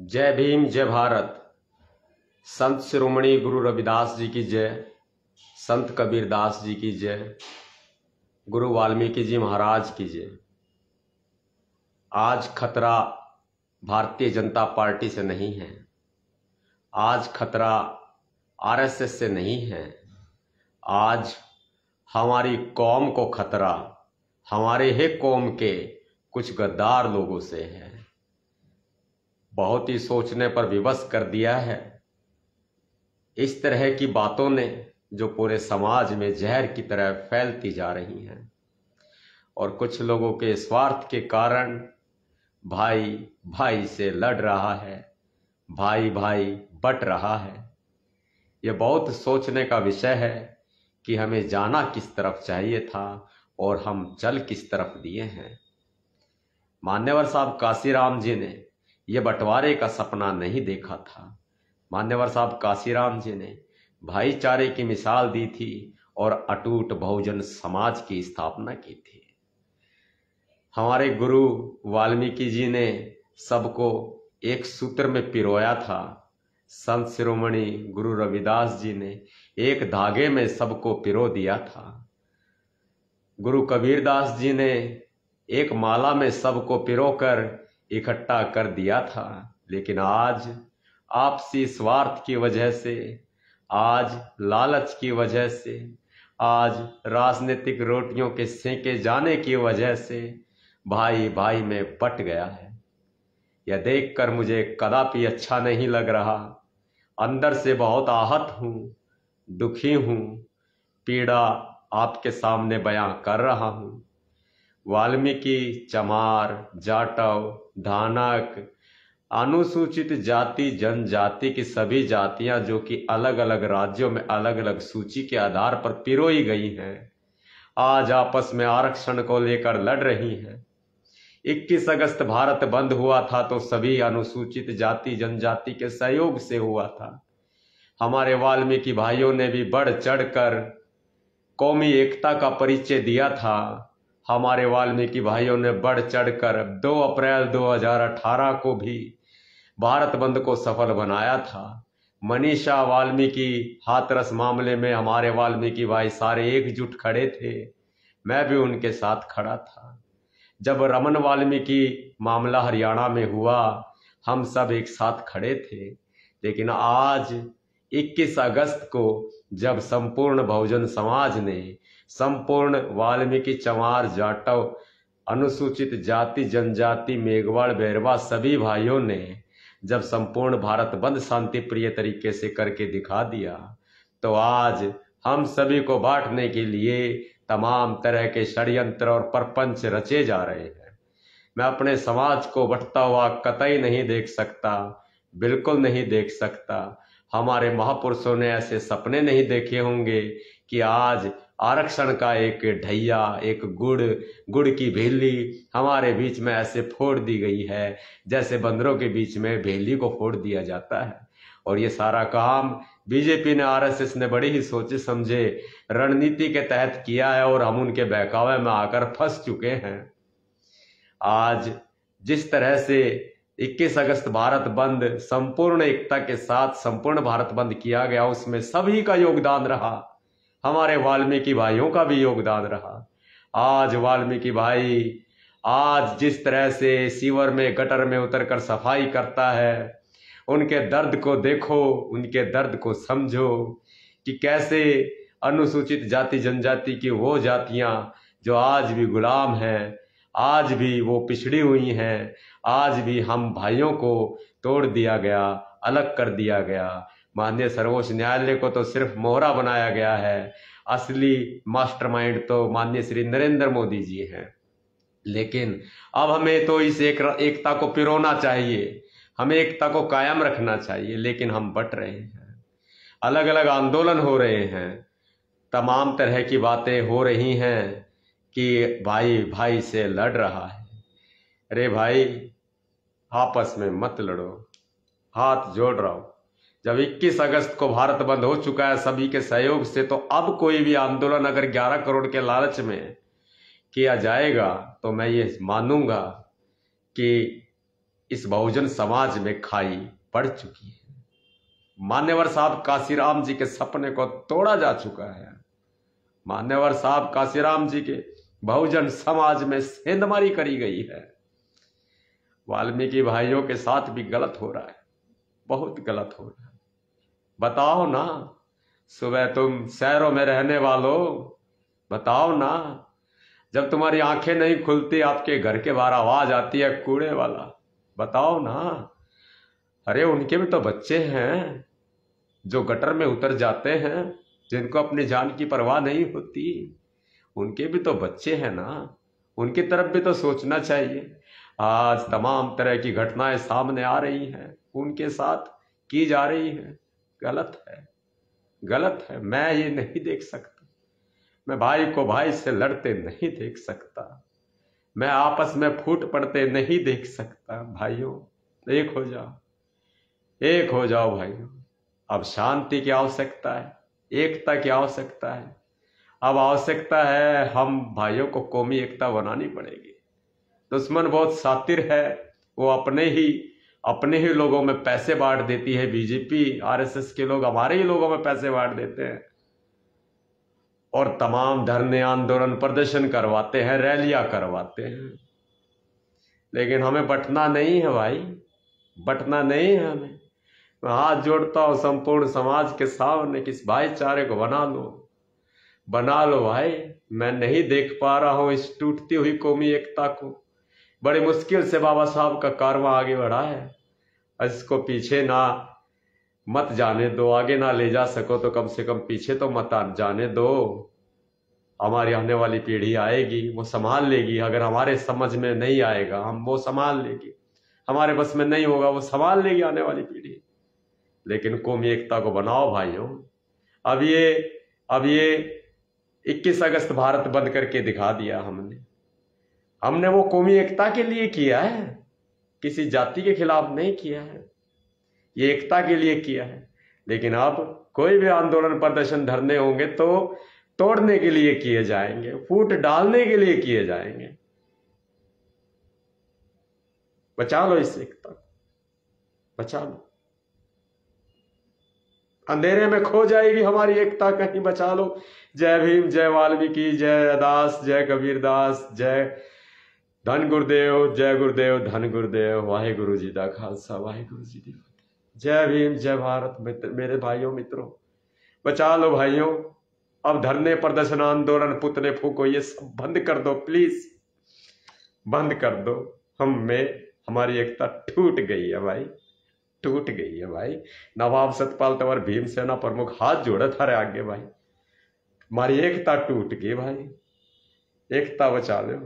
जय भीम जय भारत संत शिरोमणि गुरु रविदास जी की जय संत कबीरदास जी की जय गुरु वाल्मीकि जी महाराज की जय आज खतरा भारतीय जनता पार्टी से नहीं है आज खतरा आरएसएस से नहीं है आज हमारी कौम को खतरा हमारे ही कौम के कुछ गद्दार लोगों से है बहुत ही सोचने पर विवश कर दिया है इस तरह की बातों ने जो पूरे समाज में जहर की तरह फैलती जा रही हैं और कुछ लोगों के स्वार्थ के कारण भाई भाई से लड़ रहा है भाई भाई बट रहा है यह बहुत सोचने का विषय है कि हमें जाना किस तरफ चाहिए था और हम चल किस तरफ दिए हैं मान्यवर साहब काशीराम जी ने ये बंटवारे का सपना नहीं देखा था मान्यवर साहब काशीराम जी ने भाईचारे की मिसाल दी थी और अटूट बहुजन समाज की स्थापना की थी हमारे गुरु वाल्मीकि जी ने सबको एक सूत्र में पिरोया था संत शिरोमणि गुरु रविदास जी ने एक धागे में सबको पिरो दिया था गुरु कबीरदास जी ने एक माला में सबको पिरोकर इकट्ठा कर दिया था लेकिन आज आपसी स्वार्थ की वजह से आज लालच की वजह से आज राजनीतिक रोटियों के सेके जाने की वजह से भाई भाई में पट गया है यह देखकर मुझे कदापि अच्छा नहीं लग रहा अंदर से बहुत आहत हूँ दुखी हूँ पीड़ा आपके सामने बयां कर रहा हूँ वाल्मीकि चमार जाटव धानक अनुसूचित जाति जनजाति की सभी जातियां जो कि अलग अलग राज्यों में अलग अलग सूची के आधार पर पिरोई गई हैं आज आपस में आरक्षण को लेकर लड़ रही हैं 21 अगस्त भारत बंद हुआ था तो सभी अनुसूचित जाति जनजाति के सहयोग से हुआ था हमारे वाल्मीकि भाइयों ने भी बढ़ चढ़कर कौमी एकता का परिचय दिया था हमारे वाल्मीकि भाइयों ने बढ़ चढ़कर 2 अप्रैल 2018 को भी भारत बंद को सफल बनाया था मनीषा वाल्मीकि हाथरस मामले में हमारे वाल्मीकि भाई सारे एकजुट खड़े थे मैं भी उनके साथ खड़ा था जब रमन वाल्मीकि मामला हरियाणा में हुआ हम सब एक साथ खड़े थे लेकिन आज 21 अगस्त को जब संपूर्ण बहुजन समाज ने संपूर्ण वाल्मीकि चमार जाटव अनुसूचित जाति जनजाति मेघवाड़ बैरवा सभी भाइयों ने जब संपूर्ण भारत बंद शांति प्रिय तरीके से करके दिखा दिया तो आज हम सभी को बांटने के लिए तमाम तरह के षड्यंत्र और परपंच रचे जा रहे हैं मैं अपने समाज को बटता हुआ कतई नहीं देख सकता बिल्कुल नहीं देख सकता हमारे महापुरुषों ने ऐसे सपने नहीं देखे होंगे कि आज आरक्षण का एक ढैया एक गुड़ गुड़ की भेली हमारे बीच में ऐसे फोड़ दी गई है जैसे बंदरों के बीच में भेली को फोड़ दिया जाता है और ये सारा काम बीजेपी ने आरएसएस ने बड़ी ही सोचे समझे रणनीति के तहत किया है और हम उनके बहकावे में आकर फंस चुके हैं आज जिस तरह से 21 अगस्त भारत बंद संपूर्ण एकता के साथ संपूर्ण भारत बंद किया गया उसमें सभी का योगदान रहा हमारे वाल्मीकि भाइयों का भी योगदान रहा आज वाल्मीकि भाई आज जिस तरह से सीवर में गटर में उतरकर सफाई करता है उनके दर्द को देखो उनके दर्द को समझो कि कैसे अनुसूचित जाति जनजाति की वो जातियाँ जो आज भी गुलाम हैं आज भी वो पिछड़ी हुई हैं आज भी हम भाइयों को तोड़ दिया गया अलग कर दिया गया माननीय सर्वोच्च न्यायालय को तो सिर्फ मोहरा बनाया गया है असली मास्टरमाइंड तो माननीय श्री नरेंद्र मोदी जी हैं लेकिन अब हमें तो इस एक एकता को पिरोना चाहिए हमें एकता को कायम रखना चाहिए लेकिन हम बट रहे हैं अलग अलग आंदोलन हो रहे हैं तमाम तरह की बातें हो रही हैं कि भाई भाई से लड़ रहा है अरे भाई आपस में मत लड़ो हाथ जोड़ रहा हूँ जब 21 अगस्त को भारत बंद हो चुका है सभी के सहयोग से तो अब कोई भी आंदोलन अगर 11 करोड़ के लालच में किया जाएगा तो मैं ये मानूंगा कि इस बहुजन समाज में खाई पड़ चुकी है मान्यवर साहब काशीराम जी के सपने को तोड़ा जा चुका है मान्यवर साहब काशीराम जी के बहुजन समाज में सेंधमारी करी गई है वाल्मीकि भाइयों के साथ भी गलत हो रहा है बहुत गलत हो रहा है बताओ ना सुबह तुम शहरों में रहने वालों बताओ ना जब तुम्हारी आंखें नहीं खुलती आपके घर के बाहर आवाज आती है कूड़े वाला बताओ ना अरे उनके भी तो बच्चे हैं जो गटर में उतर जाते हैं जिनको अपनी जान की परवाह नहीं होती उनके भी तो बच्चे हैं ना उनकी तरफ भी तो सोचना चाहिए आज तमाम तरह की घटनाएं सामने आ रही हैं उनके साथ की जा रही है गलत है गलत है मैं ये नहीं देख सकता मैं भाई को भाई से लड़ते नहीं देख सकता मैं आपस में फूट पड़ते नहीं देख सकता भाइयों एक हो जाओ एक हो जाओ भाइयों अब शांति की आवश्यकता है एकता की आवश्यकता है अब आवश्यकता है हम भाइयों को कौमी एकता बनानी पड़ेगी दुश्मन बहुत सातिर है वो अपने ही अपने ही लोगों में पैसे बांट देती है बीजेपी आरएसएस के लोग हमारे ही लोगों में पैसे बांट देते हैं और तमाम धरने आंदोलन प्रदर्शन करवाते हैं रैलियां करवाते हैं लेकिन हमें बटना नहीं है भाई बटना नहीं है हमें मैं हाथ जोड़ता हूं संपूर्ण समाज के सामने किस भाईचारे को बना लो बना लो भाई मैं नहीं देख पा रहा हूं इस टूटती हुई कौमी एकता को बड़ी मुश्किल से बाबा साहब का कारवा आगे बढ़ा है इसको पीछे ना मत जाने दो आगे ना ले जा सको तो कम से कम पीछे तो मत जाने दो हमारी आने वाली पीढ़ी आएगी वो संभाल लेगी अगर हमारे समझ में नहीं आएगा हम वो संभाल लेगी हमारे बस में नहीं होगा वो संभाल लेगी आने वाली पीढ़ी लेकिन कौमी एकता को बनाओ भाइयों अब ये अब ये 21 अगस्त भारत बंद करके दिखा दिया हमने हमने वो कौमी एकता के लिए किया है किसी जाति के खिलाफ नहीं किया है ये एकता के लिए किया है लेकिन आप कोई भी आंदोलन प्रदर्शन धरने होंगे तो तोड़ने के लिए किए जाएंगे फूट डालने के लिए किए जाएंगे बचा लो इस एकता को बचा लो अंधेरे में खो जाएगी हमारी एकता कहीं बचा लो जय भीम जय वाल्मीकि जय दास जय कबीरदास जय धन गुरुदेव जय गुरुदेव धन गुरुदेव ਵਾਹਿਗੁਰੂ जी का खालसा ਵਾਹਿਗੁਰੂ जी ਦੀ फतेह जय भीम जय भारत मित्र मेरे भाइयों मित्रों बचा लो भाइयों अब धरने प्रदर्शन आंदोलन पुतले फूको ये सब बंद कर दो प्लीज बंद कर दो हम में हमारी एकता टूट गई है भाई टूट गई है भाई नवाब सतपाल तंवर सेना प्रमुख हाथ जोड़े थारे आगे भाई हमारी एकता टूट गई भाई एकता बचा लो